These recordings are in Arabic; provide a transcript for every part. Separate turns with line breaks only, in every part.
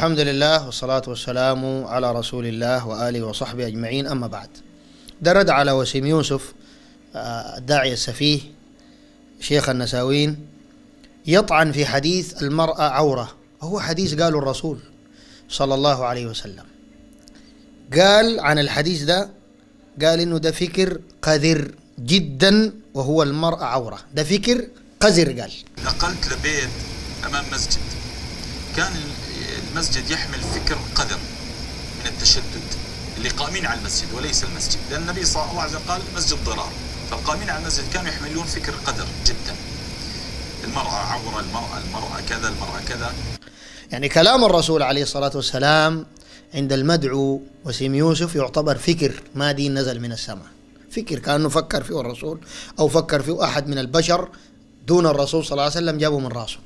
الحمد لله والصلاة والسلام على رسول الله وآله وصحبه أجمعين أما بعد درد على وسيم يوسف آه، الداعية السفيه شيخ النساوين يطعن في حديث المرأة عورة هو حديث قاله الرسول صلى الله عليه وسلم قال عن الحديث ده قال إنه ده فكر قذر جدا وهو المرأة عورة ده فكر قذر قال نقلت لبيت أمام مسجد كان المسجد يحمل فكر قذر من التشدد اللي قائمين على المسجد وليس المسجد لأن النبي صلى الله عليه وسلم قال مسجد ضرار فالقائمين على المسجد كانوا يحملون فكر قذر جدا المرأة عورة المرأة المرأة كذا المرأة كذا يعني كلام الرسول عليه الصلاة والسلام عند المدعو وسيم يوسف يعتبر فكر ما دين نزل من السماء فكر كأنه فكر فيه الرسول أو فكر فيه أحد من البشر دون الرسول صلى الله عليه وسلم جابه من راسه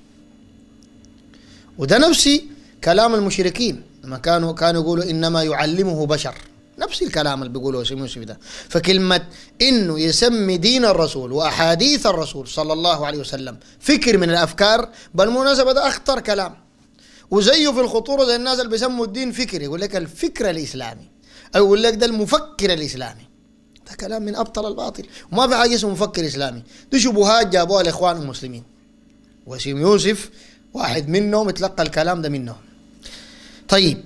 وده نفس كلام المشركين لما كانوا كانوا يقولوا انما يعلمه بشر نفس الكلام اللي بيقوله يوسف ده فكلمة انه يسمي دين الرسول واحاديث الرسول صلى الله عليه وسلم فكر من الافكار بالمناسبة ده اخطر كلام وزيه في الخطورة زي الناس اللي بيسموا الدين فكر يقول لك الفكر الاسلامي او يقول لك ده المفكر الاسلامي ده كلام من ابطل الباطل وما في حاجة اسمه مفكر اسلامي دي شبهات جابوها الاخوان المسلمين وسيم يوسف واحد منهم تلقى الكلام ده منهم طيب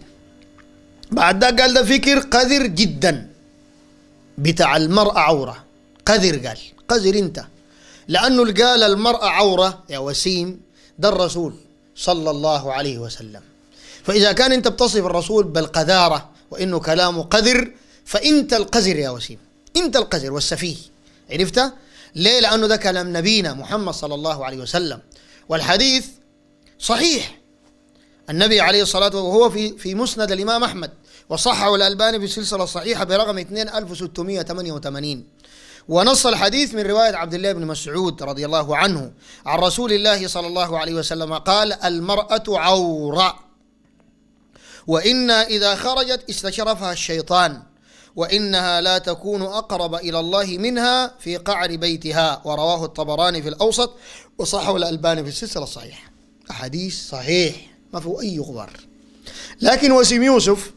بعد ده قال ده فكر قذر جدا بتاع المرأة عورة قذر قال قذر انت لأنه قال المرأة عورة يا وسيم ده الرسول صلى الله عليه وسلم فإذا كان أنت بتصف الرسول بالقذارة وإنه كلامه قذر فأنت القذر يا وسيم أنت القذر والسفيه عرفت؟ ليه؟ لأنه ده كلام نبينا محمد صلى الله عليه وسلم والحديث صحيح النبي عليه الصلاة والسلام وهو في في مسند الإمام أحمد وصحه الألباني في سلسلة صحيحة برقم 2688 ونص الحديث من رواية عبد الله بن مسعود رضي الله عنه عن رسول الله صلى الله عليه وسلم قال المرأة عورة وإنا إذا خرجت استشرفها الشيطان وإنها لا تكون أقرب إلى الله منها في قعر بيتها ورواه الطبراني في الأوسط وصحه الألباني في السلسلة الصحيحة أحاديث صحيح ما فيه أي غبار لكن وسيم يوسف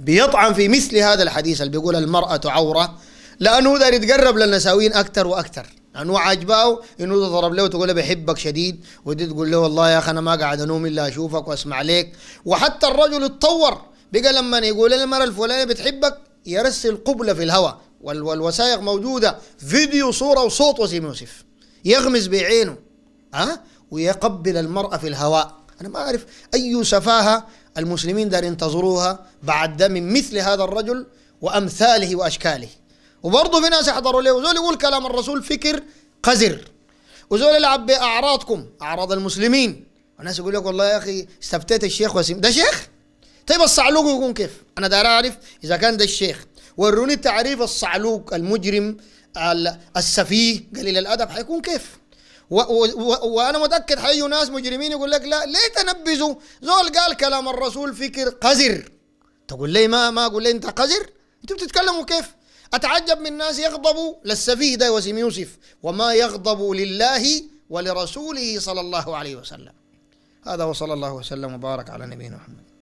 بيطعن في مثل هذا الحديث اللي بيقول المرأة عورة لأنه ده يتقرب للنساوين أكثر وأكثر لأنه عاجباه إنه تضرب له وتقول له بحبك شديد ودي تقول له والله يا أخي أنا ما قاعد أنوم إلا أشوفك وأسمع لك وحتى الرجل اتطور بقى لما يقول للمرأة الفلانية بتحبك يرسل قبلة في الهواء والوثائق موجودة فيديو صورة وصوت وسيم يوسف يغمز بعينه ها أه؟ ويقبل المرأة في الهواء أنا ما أعرف أي سفاهة المسلمين دار ينتظروها بعد دم من مثل هذا الرجل وأمثاله وأشكاله وبرضه في ناس يحضروا له وزول يقول كلام الرسول فكر قذر وزول يلعب بأعراضكم أعراض المسلمين وناس يقول لك والله يا أخي استفتيت الشيخ وسيم ده شيخ طيب الصعلوك يكون كيف أنا دار أعرف إذا كان ده الشيخ وروني تعريف الصعلوك المجرم السفيه قليل الأدب حيكون كيف وانا متاكد حي ناس مجرمين يقول لك لا ليه تنبذوا زول قال كلام الرسول فكر قذر تقول لي ما ما اقول لي انت قذر انت بتتكلموا كيف اتعجب من ناس يغضبوا للسفيه ده وسيم يوسف وما يغضب لله ولرسوله صلى الله عليه وسلم هذا وصلى الله وسلم وبارك على نبينا محمد